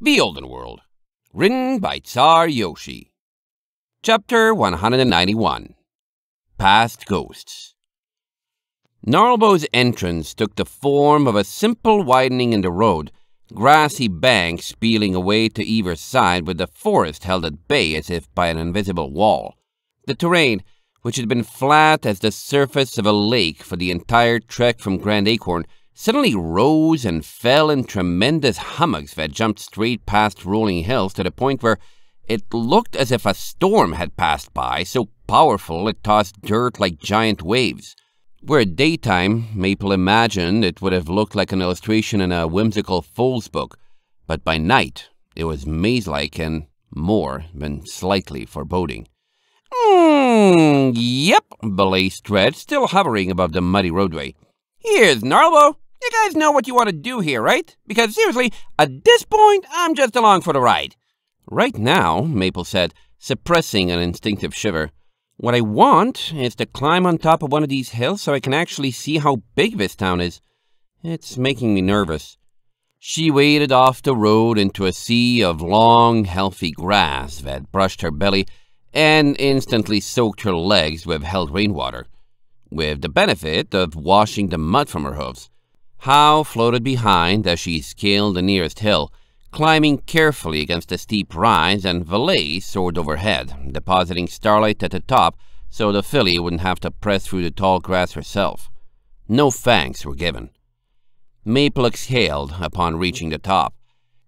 The Olden World, written by Tsar Yoshi. Chapter 191 Past Ghosts. Narlbo's entrance took the form of a simple widening in the road, grassy banks peeling away to either side with the forest held at bay as if by an invisible wall. The terrain, which had been flat as the surface of a lake for the entire trek from Grand Acorn, suddenly rose and fell in tremendous hummocks that jumped straight past rolling hills to the point where it looked as if a storm had passed by, so powerful it tossed dirt like giant waves. Where it daytime, Maple imagined it would have looked like an illustration in a whimsical fool's book, but by night it was maze-like and more than slightly foreboding. Mm, yep, belay stretched, still hovering above the muddy roadway. Here's Narbo. You guys know what you want to do here, right? Because seriously, at this point, I'm just along for the ride. Right now, Maple said, suppressing an instinctive shiver. What I want is to climb on top of one of these hills so I can actually see how big this town is. It's making me nervous. She waded off the road into a sea of long, healthy grass that brushed her belly and instantly soaked her legs with held rainwater, with the benefit of washing the mud from her hooves. Howe floated behind as she scaled the nearest hill, climbing carefully against a steep rise, and Valet soared overhead, depositing Starlight at the top so the filly wouldn't have to press through the tall grass herself. No thanks were given. Maple exhaled upon reaching the top.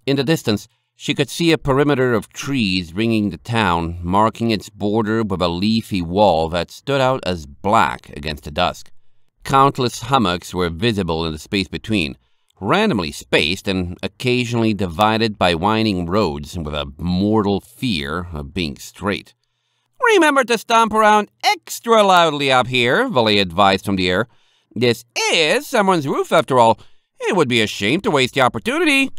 In the distance, she could see a perimeter of trees ringing the town, marking its border with a leafy wall that stood out as black against the dusk. Countless hummocks were visible in the space between, randomly spaced and occasionally divided by winding roads with a mortal fear of being straight. Remember to stomp around extra loudly up here, Valet advised from the air. This is someone's roof, after all. It would be a shame to waste the opportunity.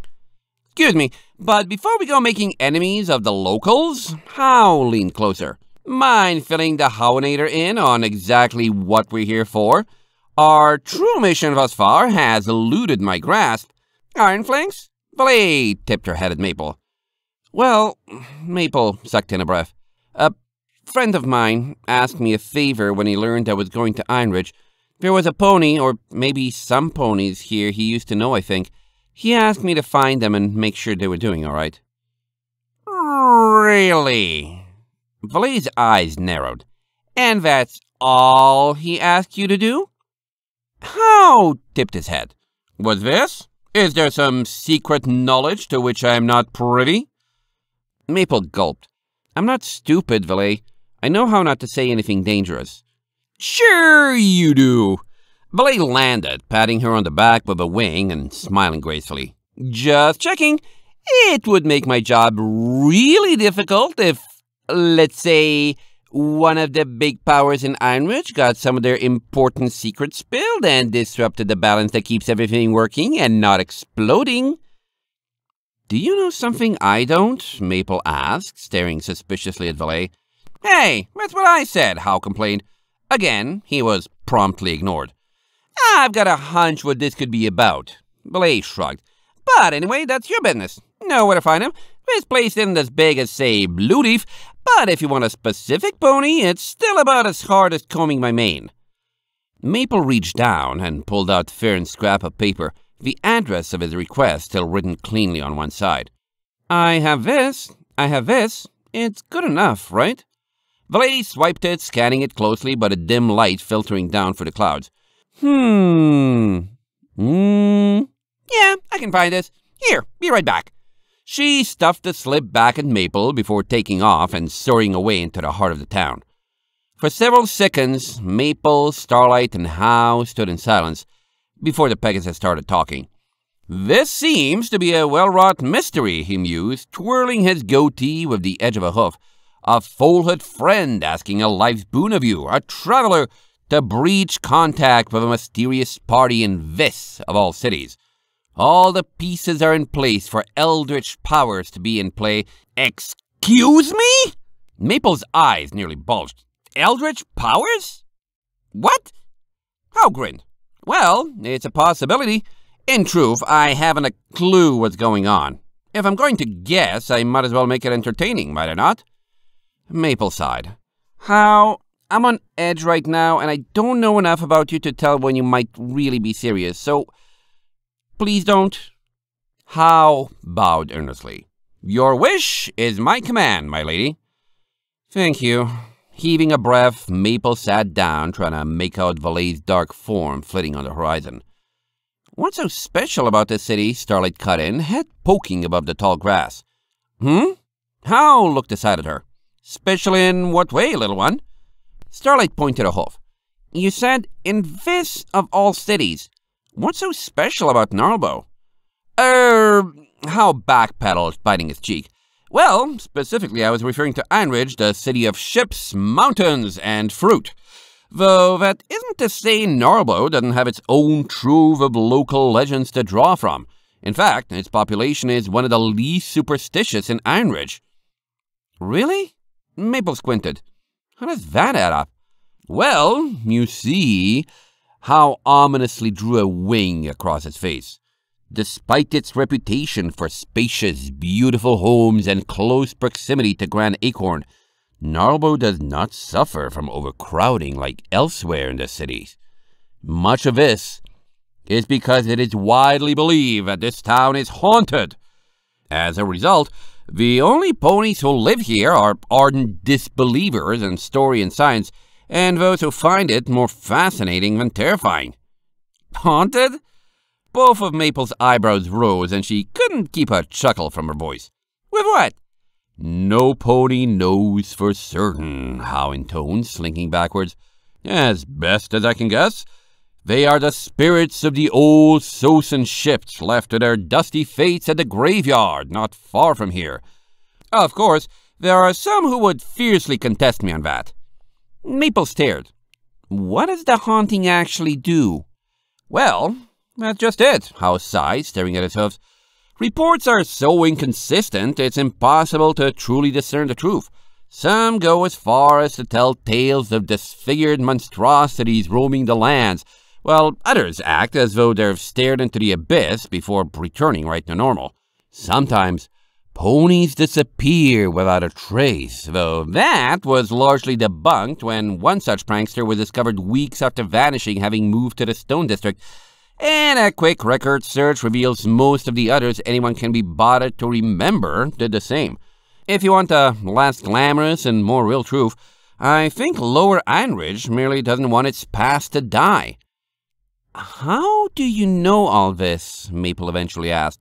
Excuse me, but before we go making enemies of the locals, how lean closer? Mind filling the Howinator in on exactly what we're here for? Our true mission thus far has eluded my grasp. Iron Flanks? tipped her head at Maple. Well, Maple sucked in a breath. A friend of mine asked me a favor when he learned I was going to Ironridge. There was a pony, or maybe some ponies here he used to know, I think. He asked me to find them and make sure they were doing all right. Really? Valet's eyes narrowed. And that's all he asked you to do? How? tipped his head. What's this? Is there some secret knowledge to which I am not privy? Maple gulped. I'm not stupid, Valet. I know how not to say anything dangerous. Sure you do. Valet landed, patting her on the back with a wing and smiling gracefully. Just checking. It would make my job really difficult if, let's say, one of the big powers in Ironridge got some of their important secrets spilled and disrupted the balance that keeps everything working and not exploding. Do you know something I don't? Maple asked, staring suspiciously at Valet. Hey, that's what I said, Hal complained. Again, he was promptly ignored. I've got a hunch what this could be about, Valet shrugged. But anyway, that's your business. Know where to find him. This place isn't as big as, say, Blue Leaf, but if you want a specific pony, it's still about as hard as combing my mane. Maple reached down and pulled out a thin scrap of paper, the address of his request still written cleanly on one side. I have this, I have this, it's good enough, right? lady swiped it, scanning it closely by the dim light filtering down through the clouds. Hmm, hmm, yeah, I can find this. Here, be right back. She stuffed a slip back at Maple before taking off and soaring away into the heart of the town. For several seconds, Maple, Starlight, and Howe stood in silence before the Pegasus started talking. This seems to be a well-wrought mystery, he mused, twirling his goatee with the edge of a hoof. A foalhood friend asking a life's boon of you, a traveler to breach contact with a mysterious party in this, of all cities. All the pieces are in place for eldritch powers to be in play. Excuse me? Maple's eyes nearly bulged. Eldritch powers? What? How? Grinned. Well, it's a possibility. In truth, I haven't a clue what's going on. If I'm going to guess, I might as well make it entertaining, might I not? Maple sighed. How? I'm on edge right now, and I don't know enough about you to tell when you might really be serious, so Please don't. How bowed earnestly. Your wish is my command, my lady. Thank you. Heaving a breath, Maple sat down, trying to make out Valet's dark form flitting on the horizon. What's so special about this city? Starlight cut in, head poking above the tall grass. Hmm? How? looked aside at her. Special in what way, little one? Starlight pointed a hoof. You said, in this of all cities, What's so special about Narbo? Er, how backpedaled, biting his cheek. Well, specifically, I was referring to Ironridge, the city of ships, mountains, and fruit. Though that isn't to say Narbo doesn't have its own trove of local legends to draw from. In fact, its population is one of the least superstitious in Ironridge. Really? Maple squinted. How does that add up? Well, you see, how ominously drew a wing across its face. Despite its reputation for spacious, beautiful homes and close proximity to Grand Acorn, Narbo does not suffer from overcrowding like elsewhere in the cities. Much of this is because it is widely believed that this town is haunted. As a result, the only ponies who live here are ardent disbelievers in story and science and those who find it more fascinating than terrifying. Haunted? Both of Maple's eyebrows rose, and she couldn't keep a chuckle from her voice. With what? No pony knows for certain, How in tones slinking backwards. As best as I can guess, they are the spirits of the old Sosan ships left to their dusty fates at the graveyard not far from here. Of course, there are some who would fiercely contest me on that. Maple stared. What does the haunting actually do? Well, that's just it, House sighed, staring at his hooves. Reports are so inconsistent, it's impossible to truly discern the truth. Some go as far as to tell tales of disfigured monstrosities roaming the lands, while others act as though they've stared into the abyss before returning right to normal. Sometimes Ponies disappear without a trace, though that was largely debunked when one such prankster was discovered weeks after vanishing, having moved to the Stone District. And a quick record search reveals most of the others anyone can be bothered to remember did the same. If you want a less glamorous and more real truth, I think Lower Ironridge merely doesn't want its past to die. How do you know all this? Maple eventually asked.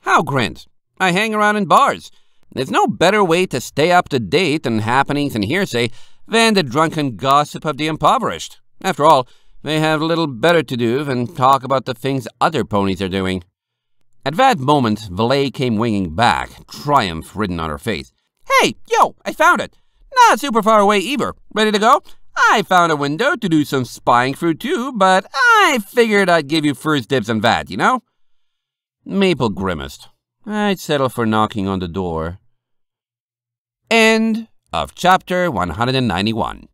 How, Grant? I hang around in bars. There's no better way to stay up to date on happenings and hearsay than the drunken gossip of the impoverished. After all, they have little better to do than talk about the things other ponies are doing. At that moment, Valet came winging back, triumph written on her face. Hey, yo, I found it. Not super far away either. Ready to go? I found a window to do some spying through too, but I figured I'd give you first dibs on that, you know? Maple grimaced. I'd settle for knocking on the door. End of chapter 191.